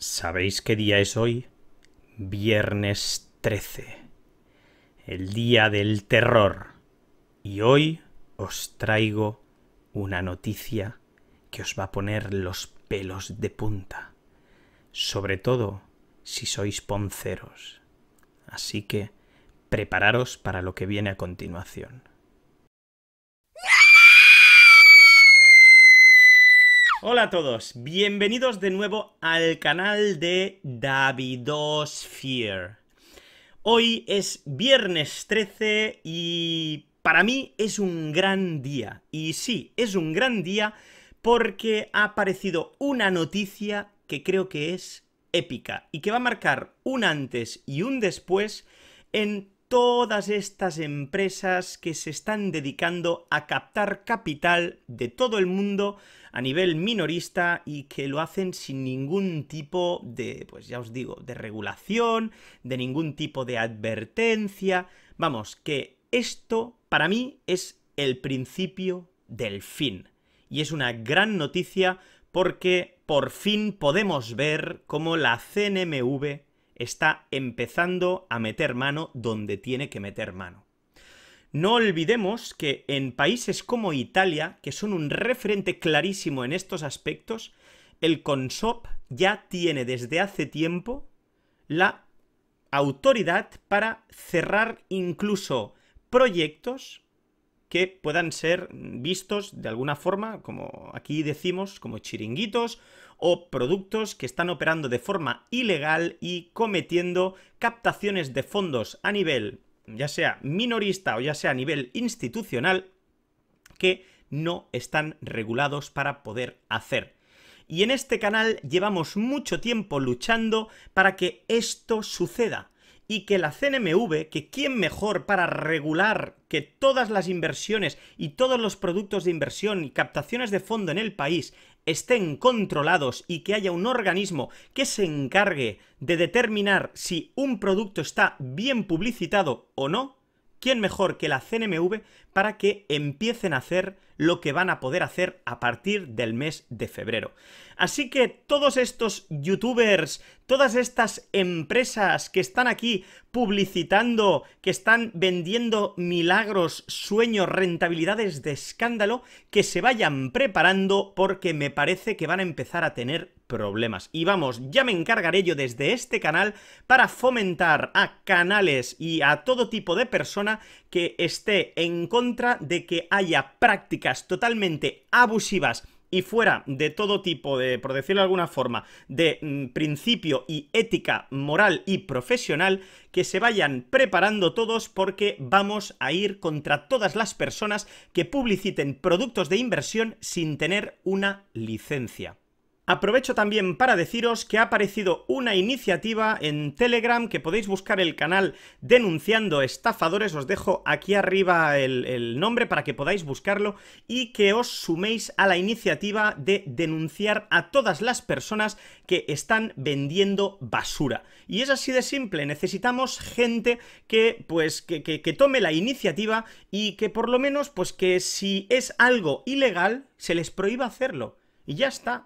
¿Sabéis qué día es hoy? Viernes 13, el día del terror. Y hoy os traigo una noticia que os va a poner los pelos de punta, sobre todo si sois ponceros. Así que prepararos para lo que viene a continuación. Hola a todos, bienvenidos de nuevo al canal de Fear. Hoy es viernes 13 y para mí es un gran día. Y sí, es un gran día porque ha aparecido una noticia que creo que es épica y que va a marcar un antes y un después en todas estas empresas que se están dedicando a captar capital de todo el mundo a nivel minorista y que lo hacen sin ningún tipo de, pues ya os digo, de regulación, de ningún tipo de advertencia. Vamos, que esto para mí es el principio del fin. Y es una gran noticia porque por fin podemos ver cómo la CNMV está empezando a meter mano donde tiene que meter mano. No olvidemos que en países como Italia, que son un referente clarísimo en estos aspectos, el CONSOP ya tiene desde hace tiempo la autoridad para cerrar incluso proyectos que puedan ser vistos de alguna forma, como aquí decimos, como chiringuitos o productos que están operando de forma ilegal y cometiendo captaciones de fondos a nivel ya sea minorista o ya sea a nivel institucional que no están regulados para poder hacer. Y en este canal llevamos mucho tiempo luchando para que esto suceda y que la CNMV, que quién mejor para regular que todas las inversiones y todos los productos de inversión y captaciones de fondo en el país estén controlados y que haya un organismo que se encargue de determinar si un producto está bien publicitado o no, ¿Quién mejor que la CNMV para que empiecen a hacer lo que van a poder hacer a partir del mes de febrero? Así que todos estos youtubers, todas estas empresas que están aquí publicitando, que están vendiendo milagros, sueños, rentabilidades de escándalo, que se vayan preparando porque me parece que van a empezar a tener problemas. Y vamos, ya me encargaré yo desde este canal para fomentar a canales y a todo tipo de persona que esté en contra de que haya prácticas totalmente abusivas y fuera de todo tipo de, por decirlo de alguna forma, de mm, principio y ética moral y profesional, que se vayan preparando todos porque vamos a ir contra todas las personas que publiciten productos de inversión sin tener una licencia. Aprovecho también para deciros que ha aparecido una iniciativa en Telegram que podéis buscar el canal Denunciando Estafadores, os dejo aquí arriba el, nombre para que podáis buscarlo y que os suméis a la iniciativa de denunciar a todas las personas que están vendiendo basura. Y es así de simple, necesitamos gente que pues que tome la iniciativa y que por lo menos pues que si es algo ilegal se les prohíba hacerlo. Y ya está.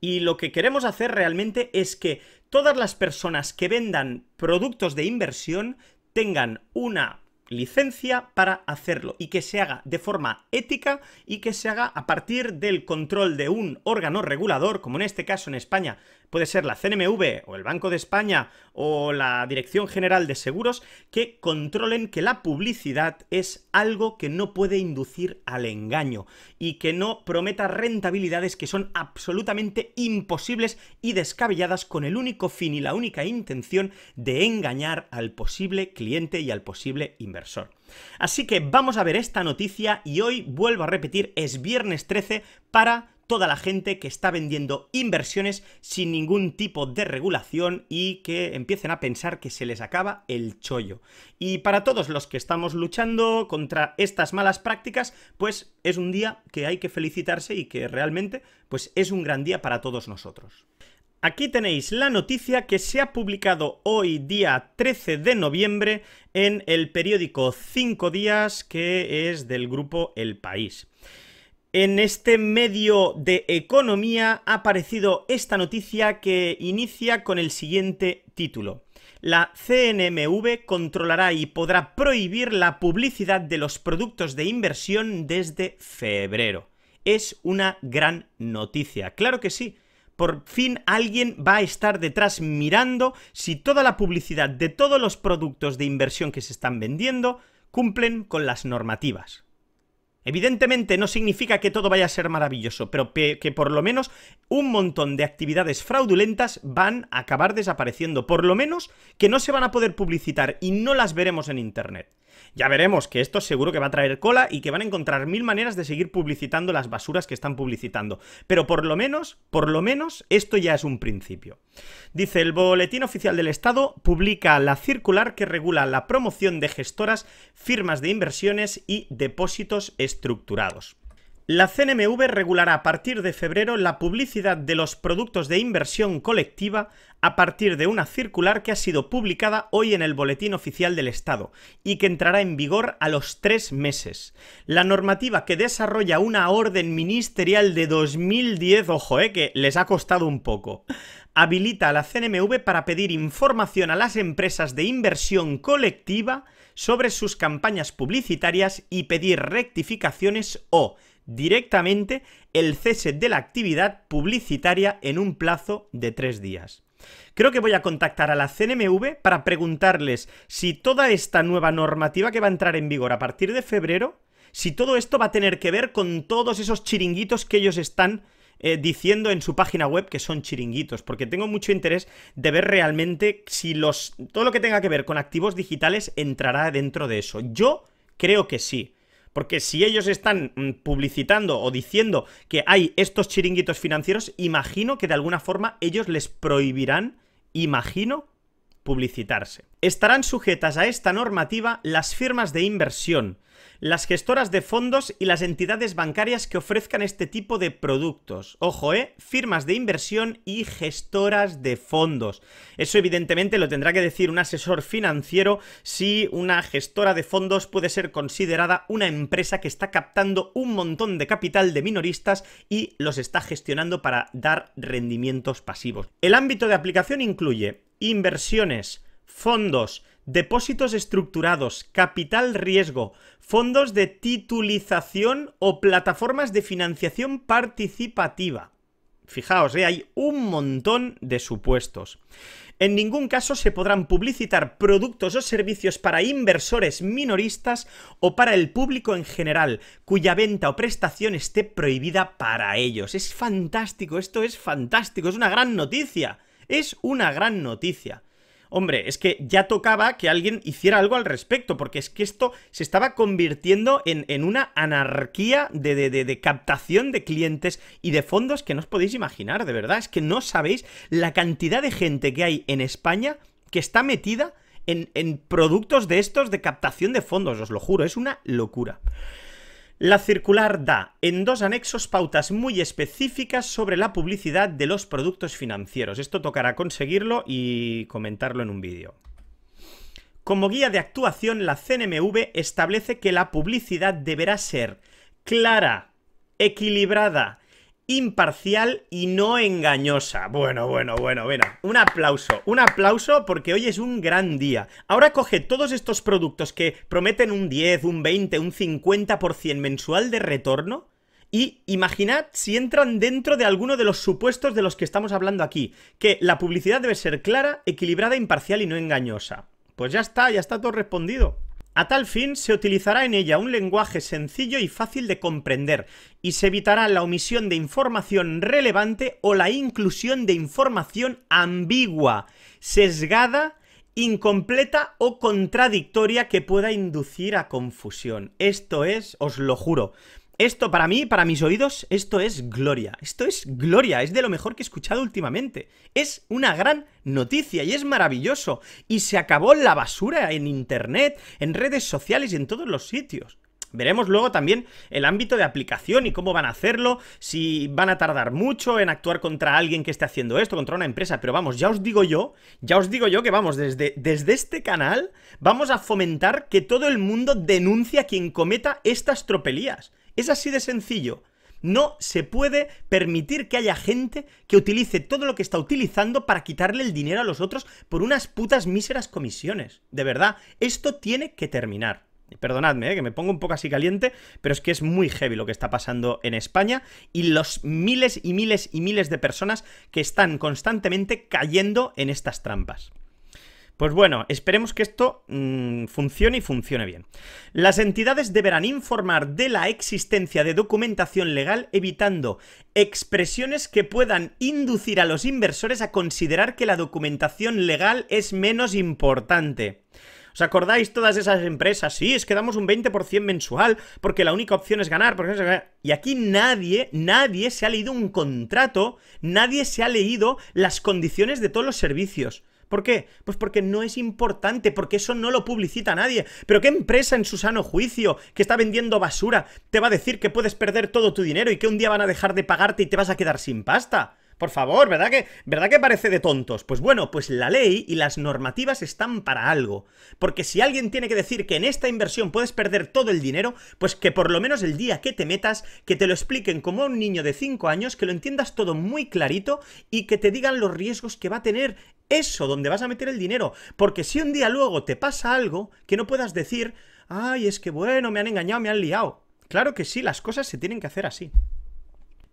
Y lo que queremos hacer realmente es que todas las personas que vendan productos de inversión tengan una licencia para hacerlo y que se haga de forma ética y que se haga a partir del control de un órgano regulador, como en este caso en España puede ser la CNMV o el Banco de España o la Dirección General de Seguros, que controlen que la publicidad es algo que no puede inducir al engaño y que no prometa rentabilidades que son absolutamente imposibles y descabelladas con el único fin y la única intención de engañar al posible cliente y al posible inversor. Así que vamos a ver esta noticia y hoy vuelvo a repetir, es viernes 13 para toda la gente que está vendiendo inversiones sin ningún tipo de regulación y que empiecen a pensar que se les acaba el chollo. Y para todos los que estamos luchando contra estas malas prácticas, pues es un día que hay que felicitarse y que realmente pues es un gran día para todos nosotros. Aquí tenéis la noticia que se ha publicado hoy día 13 de noviembre en el periódico 5 días que es del grupo El País. En este medio de economía ha aparecido esta noticia que inicia con el siguiente título. La CNMV controlará y podrá prohibir la publicidad de los productos de inversión desde febrero. Es una gran noticia, claro que sí. Por fin alguien va a estar detrás mirando si toda la publicidad de todos los productos de inversión que se están vendiendo cumplen con las normativas. Evidentemente no significa que todo vaya a ser maravilloso, pero que por lo menos un montón de actividades fraudulentas van a acabar desapareciendo, por lo menos que no se van a poder publicitar y no las veremos en Internet. Ya veremos que esto seguro que va a traer cola y que van a encontrar mil maneras de seguir publicitando las basuras que están publicitando. Pero por lo menos, por lo menos, esto ya es un principio. Dice, el Boletín Oficial del Estado publica la circular que regula la promoción de gestoras, firmas de inversiones y depósitos estructurados. La CNMV regulará a partir de febrero la publicidad de los productos de inversión colectiva a partir de una circular que ha sido publicada hoy en el Boletín Oficial del Estado y que entrará en vigor a los tres meses. La normativa que desarrolla una orden ministerial de 2010, ojo, eh, que les ha costado un poco, habilita a la CNMV para pedir información a las empresas de inversión colectiva sobre sus campañas publicitarias y pedir rectificaciones o directamente el cese de la actividad publicitaria en un plazo de tres días. Creo que voy a contactar a la CNMV para preguntarles si toda esta nueva normativa que va a entrar en vigor a partir de febrero, si todo esto va a tener que ver con todos esos chiringuitos que ellos están eh, diciendo en su página web que son chiringuitos, porque tengo mucho interés de ver realmente si los todo lo que tenga que ver con activos digitales entrará dentro de eso. Yo creo que sí. Porque si ellos están mm, publicitando o diciendo que hay estos chiringuitos financieros, imagino que de alguna forma ellos les prohibirán, imagino, publicitarse estarán sujetas a esta normativa las firmas de inversión, las gestoras de fondos y las entidades bancarias que ofrezcan este tipo de productos. Ojo, ¿eh? Firmas de inversión y gestoras de fondos. Eso evidentemente lo tendrá que decir un asesor financiero si una gestora de fondos puede ser considerada una empresa que está captando un montón de capital de minoristas y los está gestionando para dar rendimientos pasivos. El ámbito de aplicación incluye inversiones, fondos, depósitos estructurados, capital riesgo, fondos de titulización o plataformas de financiación participativa. Fijaos, ¿eh? hay un montón de supuestos. En ningún caso se podrán publicitar productos o servicios para inversores minoristas o para el público en general, cuya venta o prestación esté prohibida para ellos. Es fantástico, esto es fantástico, es una gran noticia. Es una gran noticia. Hombre, es que ya tocaba que alguien hiciera algo al respecto, porque es que esto se estaba convirtiendo en, una anarquía de, captación de clientes y de fondos que no os podéis imaginar, de verdad. Es que no sabéis la cantidad de gente que hay en España que está metida en, en productos de estos de captación de fondos, os lo juro, es una locura. La circular da en dos anexos pautas muy específicas sobre la publicidad de los productos financieros. Esto tocará conseguirlo y comentarlo en un vídeo. Como guía de actuación, la CNMV establece que la publicidad deberá ser clara, equilibrada, imparcial y no engañosa. Bueno, bueno, bueno, bueno. un aplauso, un aplauso porque hoy es un gran día. Ahora coge todos estos productos que prometen un 10, un 20, un 50% mensual de retorno y imaginad si entran dentro de alguno de los supuestos de los que estamos hablando aquí, que la publicidad debe ser clara, equilibrada, imparcial y no engañosa. Pues ya está, ya está todo respondido. A tal fin, se utilizará en ella un lenguaje sencillo y fácil de comprender, y se evitará la omisión de información relevante o la inclusión de información ambigua, sesgada, incompleta o contradictoria que pueda inducir a confusión. Esto es, os lo juro, esto para mí, para mis oídos, esto es gloria. Esto es gloria, es de lo mejor que he escuchado últimamente. Es una gran noticia y es maravilloso. Y se acabó la basura en Internet, en redes sociales y en todos los sitios. Veremos luego también el ámbito de aplicación y cómo van a hacerlo, si van a tardar mucho en actuar contra alguien que esté haciendo esto, contra una empresa, pero vamos, ya os digo yo, ya os digo yo que vamos, desde, desde este canal vamos a fomentar que todo el mundo denuncie a quien cometa estas tropelías. Es así de sencillo. No se puede permitir que haya gente que utilice todo lo que está utilizando para quitarle el dinero a los otros por unas putas míseras comisiones. De verdad, esto tiene que terminar. Perdonadme, eh, que me pongo un poco así caliente, pero es que es muy heavy lo que está pasando en España y los miles y miles y miles de personas que están constantemente cayendo en estas trampas. Pues bueno, esperemos que esto mm, funcione y funcione bien. Las entidades deberán informar de la existencia de documentación legal evitando expresiones que puedan inducir a los inversores a considerar que la documentación legal es menos importante. ¿Os acordáis todas esas empresas? Sí, es que damos un 20% mensual porque la única opción es ganar. Porque... Y aquí nadie, nadie se ha leído un contrato, nadie se ha leído las condiciones de todos los servicios. ¿Por qué? Pues porque no es importante, porque eso no lo publicita nadie. Pero ¿qué empresa en su sano juicio que está vendiendo basura te va a decir que puedes perder todo tu dinero y que un día van a dejar de pagarte y te vas a quedar sin pasta? Por favor, ¿verdad que, ¿verdad que parece de tontos? Pues bueno, pues la ley y las normativas están para algo. Porque si alguien tiene que decir que en esta inversión puedes perder todo el dinero, pues que por lo menos el día que te metas, que te lo expliquen como a un niño de 5 años, que lo entiendas todo muy clarito y que te digan los riesgos que va a tener eso donde vas a meter el dinero. Porque si un día luego te pasa algo que no puedas decir, ay, es que bueno, me han engañado, me han liado. Claro que sí, las cosas se tienen que hacer así.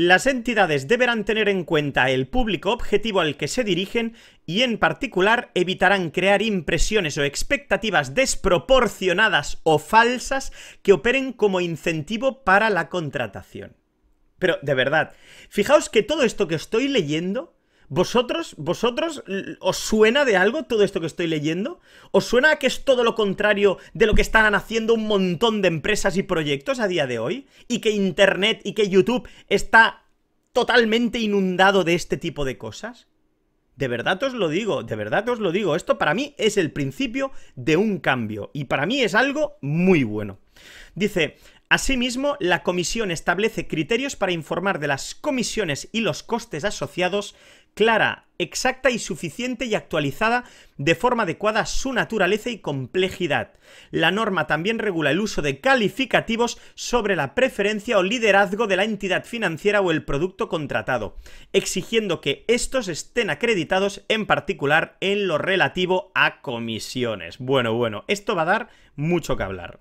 Las entidades deberán tener en cuenta el público objetivo al que se dirigen y en particular evitarán crear impresiones o expectativas desproporcionadas o falsas que operen como incentivo para la contratación. Pero, de verdad, fijaos que todo esto que estoy leyendo ¿Vosotros, vosotros os suena de algo todo esto que estoy leyendo? ¿Os suena que es todo lo contrario de lo que están haciendo un montón de empresas y proyectos a día de hoy? Y que Internet y que YouTube está totalmente inundado de este tipo de cosas? De verdad os lo digo, de verdad os lo digo. Esto para mí es el principio de un cambio y para mí es algo muy bueno. Dice, asimismo, la comisión establece criterios para informar de las comisiones y los costes asociados clara, exacta y suficiente y actualizada de forma adecuada a su naturaleza y complejidad. La norma también regula el uso de calificativos sobre la preferencia o liderazgo de la entidad financiera o el producto contratado, exigiendo que estos estén acreditados en particular en lo relativo a comisiones. Bueno, bueno, esto va a dar mucho que hablar.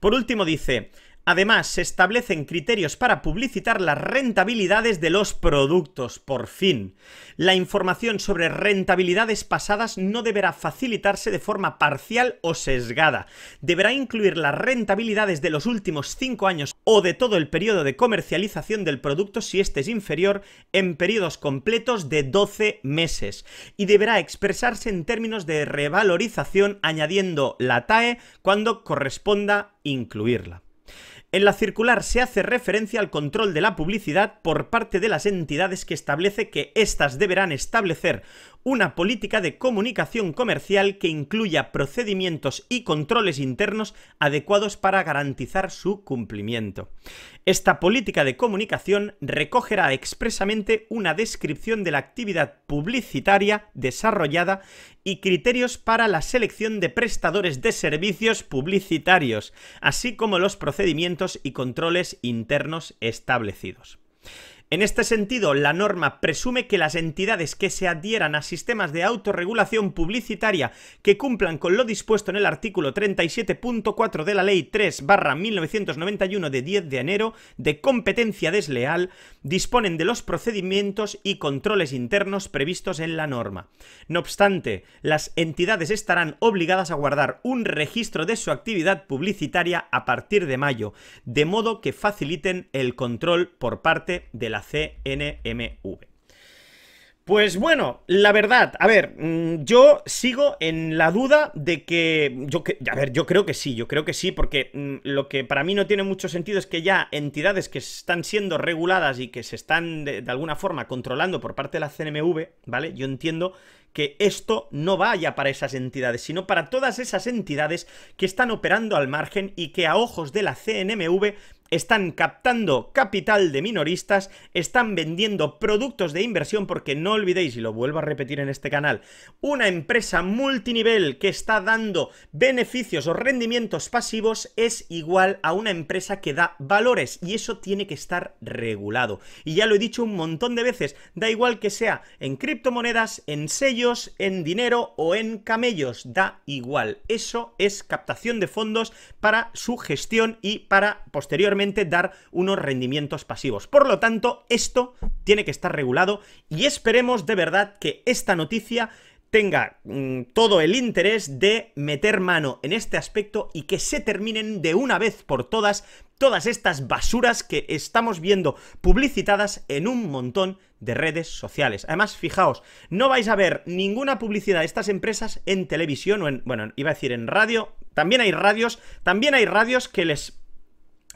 Por último dice, Además, se establecen criterios para publicitar las rentabilidades de los productos, por fin. La información sobre rentabilidades pasadas no deberá facilitarse de forma parcial o sesgada. Deberá incluir las rentabilidades de los últimos 5 años o de todo el periodo de comercialización del producto si este es inferior en periodos completos de 12 meses. Y deberá expresarse en términos de revalorización añadiendo la TAE cuando corresponda incluirla. En la circular se hace referencia al control de la publicidad por parte de las entidades que establece que éstas deberán establecer una política de comunicación comercial que incluya procedimientos y controles internos adecuados para garantizar su cumplimiento. Esta política de comunicación recogerá expresamente una descripción de la actividad publicitaria desarrollada y criterios para la selección de prestadores de servicios publicitarios, así como los procedimientos y controles internos establecidos. En este sentido, la norma presume que las entidades que se adhieran a sistemas de autorregulación publicitaria que cumplan con lo dispuesto en el artículo 37.4 de la Ley 3-1991 de 10 de enero de competencia desleal disponen de los procedimientos y controles internos previstos en la norma. No obstante, las entidades estarán obligadas a guardar un registro de su actividad publicitaria a partir de mayo, de modo que faciliten el control por parte de la CNMV. Pues bueno, la verdad, a ver, mm, yo sigo en la duda de que, yo, a ver, yo creo que sí, yo creo que sí, porque mm, lo que para mí no tiene mucho sentido es que ya entidades que están siendo reguladas y que se están de alguna forma controlando por parte de la CNMV, ¿vale? Yo entiendo que esto no vaya para esas entidades, sino para todas esas entidades que están operando al margen y que a ojos de la CNMV están captando capital de minoristas, están vendiendo productos de inversión porque no olvidéis, y lo vuelvo a repetir en este canal, una empresa multinivel que está dando beneficios o rendimientos pasivos es igual a una empresa que da valores y eso tiene que estar regulado. Y ya lo he dicho un montón de veces, da igual que sea en criptomonedas, en sellos, en dinero o en camellos, da igual. Eso es captación de fondos para su gestión y para posteriormente dar unos rendimientos pasivos. Por lo tanto, esto tiene que estar regulado y esperemos de verdad que esta noticia tenga mm, todo el interés de meter mano en este aspecto y que se terminen de una vez por todas todas estas basuras que estamos viendo publicitadas en un montón de redes sociales. Además, fijaos, no vais a ver ninguna publicidad de estas empresas en televisión o en, bueno, iba a decir en radio, también hay radios, también hay radios que les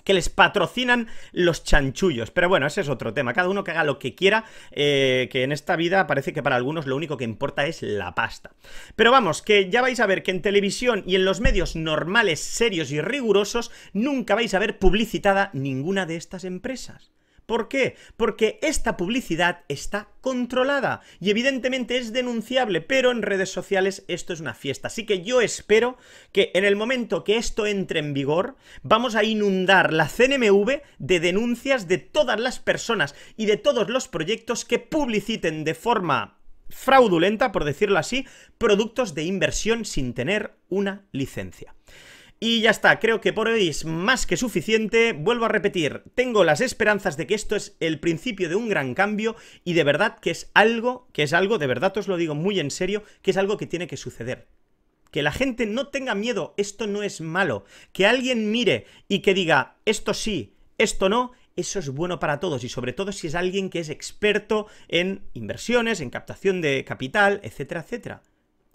que les patrocinan los chanchullos. Pero bueno, ese es otro tema. Cada uno que haga lo que quiera, eh, que en esta vida parece que para algunos lo único que importa es la pasta. Pero vamos, que ya vais a ver que en televisión y en los medios normales, serios y rigurosos, nunca vais a ver publicitada ninguna de estas empresas. ¿Por qué? Porque esta publicidad está controlada y evidentemente es denunciable, pero en redes sociales esto es una fiesta. Así que yo espero que en el momento que esto entre en vigor, vamos a inundar la CNMV de denuncias de todas las personas y de todos los proyectos que publiciten de forma fraudulenta, por decirlo así, productos de inversión sin tener una licencia. Y ya está, creo que por hoy es más que suficiente. Vuelvo a repetir, tengo las esperanzas de que esto es el principio de un gran cambio y de verdad que es algo, que es algo, de verdad os lo digo muy en serio, que es algo que tiene que suceder. Que la gente no tenga miedo, esto no es malo. Que alguien mire y que diga, esto sí, esto no, eso es bueno para todos y sobre todo si es alguien que es experto en inversiones, en captación de capital, etcétera, etcétera.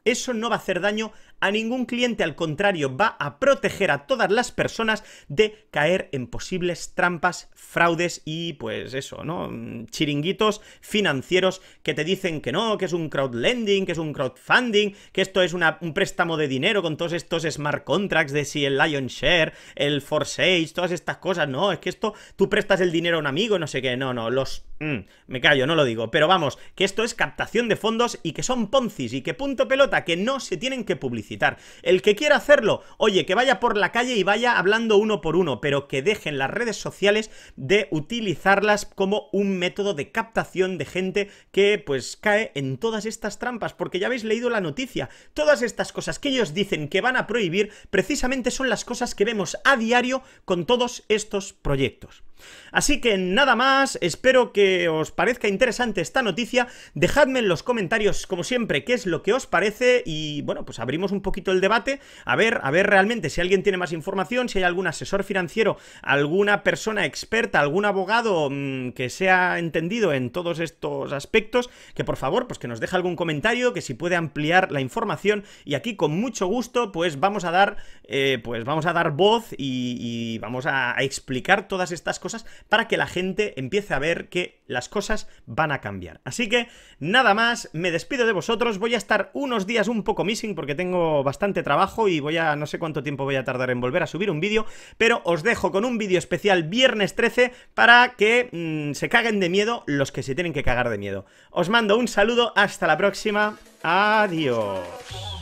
Eso no va a hacer daño a ningún cliente, al contrario, va a proteger a todas las personas de caer en posibles trampas, fraudes y pues eso, ¿no? Chiringuitos financieros que te dicen que no, que es un crowdlending, que es un crowdfunding, que esto es un préstamo de dinero con todos estos smart contracts de si el Lion Share, el Forsage, todas estas cosas, no, es que esto tú prestas el dinero a un amigo, no sé qué, no, no, los... Mm, me callo, no lo digo, pero vamos, que esto es captación de fondos y que son poncis y que punto pelota que no se tienen que publicitar. El que quiera hacerlo, oye, que vaya por la calle y vaya hablando uno por uno, pero que dejen las redes sociales de utilizarlas como un método de captación de gente que pues cae en todas estas trampas, porque ya habéis leído la noticia, todas estas cosas que ellos dicen que van a prohibir, precisamente son las cosas que vemos a diario con todos estos proyectos. Así que nada más, espero que os parezca interesante esta noticia, dejadme en los comentarios, como siempre, qué es lo que os parece y, bueno, pues abrimos un poquito el debate, a ver, a ver realmente si alguien tiene más información, si hay algún asesor financiero, alguna persona experta, algún abogado mm, que sea entendido en todos estos aspectos, que por favor, pues que nos deje algún comentario, que si puede ampliar la información y aquí con mucho gusto, pues vamos a dar, eh, pues vamos a dar voz y, vamos a explicar todas estas cosas para que la gente empiece a ver que las cosas van a cambiar. Así que nada más, me despido de vosotros, voy a estar unos días un poco missing porque tengo bastante trabajo y voy a no sé cuánto tiempo voy a tardar en volver a subir un vídeo, pero os dejo con un vídeo especial viernes 13 para que mm, se caguen de miedo los que se tienen que cagar de miedo. Os mando un saludo, hasta la próxima, adiós.